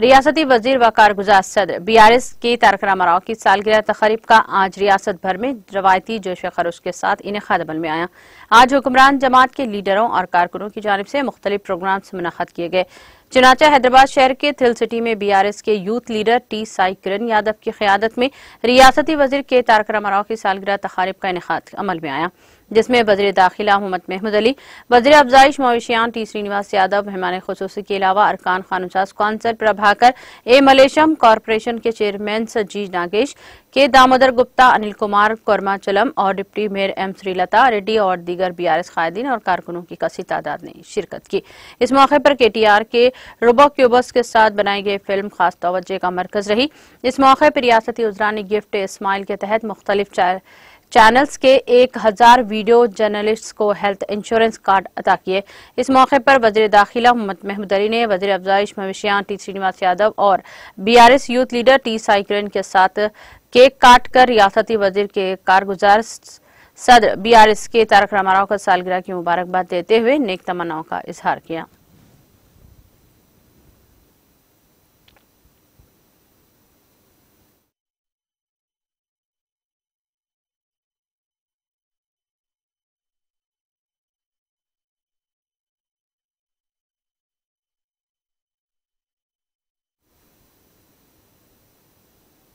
रियासती वजीर व कारगुजार सदर बी आर एस के तारक रामाराव की सालगिरह तकरीब का आज रियासत भर में रवायती जोश खरोश के साथ इन अमल में आया आज हुक्मरान जमात के लीडरों और कारकुनों की जानब से मुख्तलिफ प्रोग्राम मुनद किए गए चुनाचा हैदराबाद शहर के थिल सिटी में बीआरएस के youth leader T Sai Kiran Yadav की क्यादत में रियासती वजीर के तारक मराव की सालगिरह तकारीब का इनका अमल में आया जिसमें वजर दाखिला मोहम्मद महमूद अली वजर अफजाइश मवेशियान टी श्रीनिवास यादव मेहमान खसूस के अलावा अरकान खानुसाज council Prabhakar A Mallesham corporation के चेयरमैन सजीज नागेश के दामोदर गुप्ता अनिल कुमार कौरमाचलम और deputy mayor M Srilatha Reddy और दीगर बी आर एस कायदीन और कारकुनों की कसी तादाद ने शिरकत की इस मौके पर के टी आर के रोबो क्यूबस के साथ बनाई गई फिल्म खास तोज्जे का मरकज रही इस मौके पर रियासती उजरा ने गिफ्ट स्माइल के तहत मुख्तलि चैनल्स के एक हजार वीडियो जर्नलिस्ट को हेल्थ इंश्योरेंस कार्ड अदा किए इस मौके पर वजीर दाखिला मोहम्मद महमूद अली ने वजीर अफजाइश मवेशियां टी श्रीनिवास यादव और बीआरएस यूथ लीडर टी साइक्रेन के साथ केक काट कर रियासती वजीर के कारगुजार सदर बीआरएस के तारक रामाराव का सालगिरह की मुबारकबाद देते हुए नेक तमन्नाओं का इजहार किया